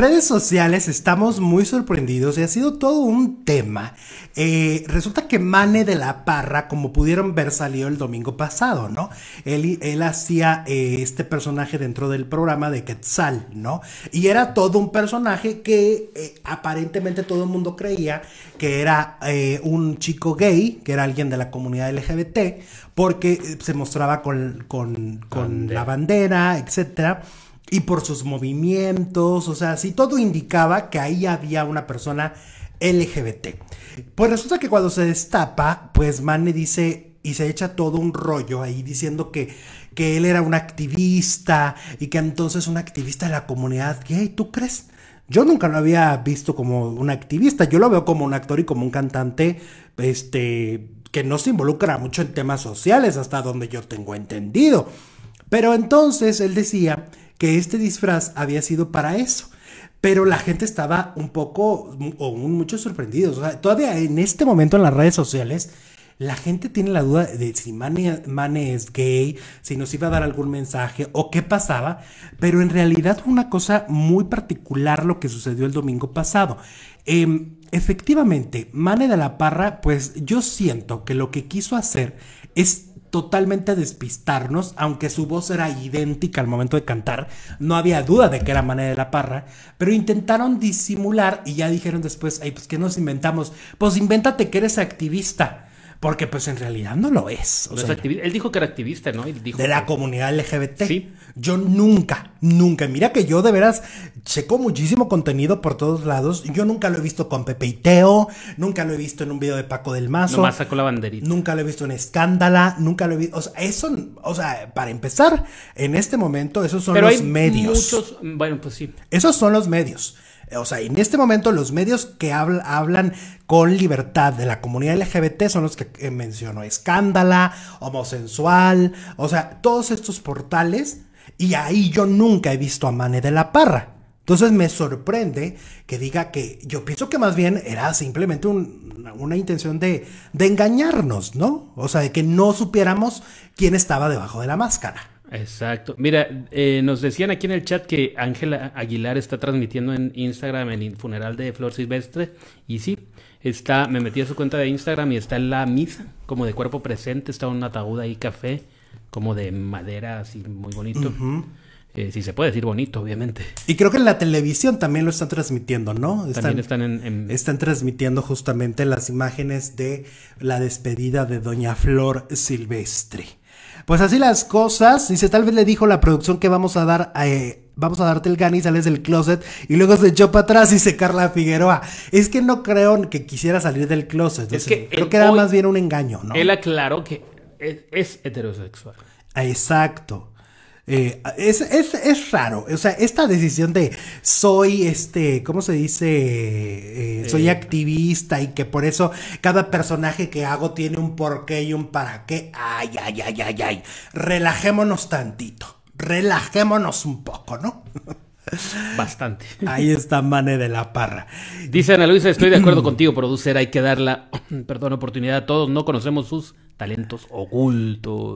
redes sociales estamos muy sorprendidos y ha sido todo un tema. Eh, resulta que Mane de la Parra, como pudieron ver, salió el domingo pasado, ¿no? Él, hacía eh, este personaje dentro del programa de Quetzal, ¿no? Y era todo un personaje que eh, aparentemente todo el mundo creía que era un chico gay, que era alguien de la comunidad LGBT, porque se mostraba con la bandera, etcétera y por sus movimientos, o sea, sí, todo indicaba que ahí había una persona LGBT. Pues resulta que cuando se destapa, pues Mane dice y se echa todo un rollo ahí diciendo que, que él era un activista y que entonces un activista de la comunidad gay, ¿tú crees? Yo nunca lo había visto como un activista, yo lo veo como un actor y como un cantante, este, que no se involucra mucho en temas sociales, hasta donde yo tengo entendido. Pero entonces él decía que este disfraz había sido para eso. Pero la gente estaba un poco o mucho sorprendidos. todavía en este momento en las redes sociales, la gente tiene la duda de si Mane, es gay, si nos iba a dar algún mensaje o qué pasaba, pero en realidad fue una cosa muy particular lo que sucedió el domingo pasado. Em, efectivamente, Mane de la Parra, pues yo siento que lo que quiso hacer es totalmente despistarnos, aunque su voz era idéntica al momento de cantar, no había duda de que era Mané de la Parra, pero intentaron disimular y ya dijeron después, ay, pues que nos inventamos, pues invéntate que eres activista. Porque pues en realidad no lo es. él dijo que era activista, ¿no? de la comunidad LGBT. Yo nunca, nunca, mira que yo de veras checo muchísimo contenido por todos lados. Yo nunca lo he visto con pepeiteo. nunca lo he visto en un video de Paco del Mazo. sacó la banderita. Nunca lo he visto en Escándala, nunca lo he visto. O sea, eso, o sea, para empezar, en este momento esos son Pero los hay medios. Muchos, bueno, pues sí. Esos son los medios. O sea, en este momento los medios que hablan con libertad de la comunidad LGBT son los que eh, mencionó: Escándala, homosensual, o sea, todos estos portales. Y ahí yo nunca he visto a Mane de la Parra. Entonces me sorprende que diga que yo pienso que más bien era simplemente una intención de, de engañarnos, ¿no? O sea, de que no supiéramos quién estaba debajo de la máscara. Exacto. Mira, eh, nos decían aquí en el chat que Ángela Aguilar está transmitiendo en Instagram el funeral de Flor Silvestre. Y sí, está, me metí a su cuenta de Instagram y está en la misa, como de cuerpo presente, está un ataúd ahí café, como de madera, así muy bonito. Eh, si se puede decir bonito, obviamente. Y creo que en la televisión también lo están transmitiendo, ¿no? también están en... Están transmitiendo justamente las imágenes de la despedida de Doña Flor Silvestre. Pues así las cosas. Dice, tal vez le dijo la producción que vamos a dar a... Eh, vamos a darte el Gani, sales del closet y luego se echó para atrás y se Carla Figueroa. Es que no creo que quisiera salir del closet. Es creo que era más bien un engaño, ¿no? Él aclaró que es heterosexual. Exacto. Eh, es, es, es, raro. O sea, esta decisión de soy este, ¿cómo se dice? Eh, soy eh. activista y que por eso cada personaje que hago tiene un porqué y un para qué. Ay, ay, ay, ay, ay. Relajémonos tantito. Relajémonos un poco, ¿no? Bastante. Ahí está Mane de la Parra. Dice Ana Luisa, estoy de acuerdo contigo, producer, hay que dar la, perdón, oportunidad a todos, no conocemos sus talentos ocultos.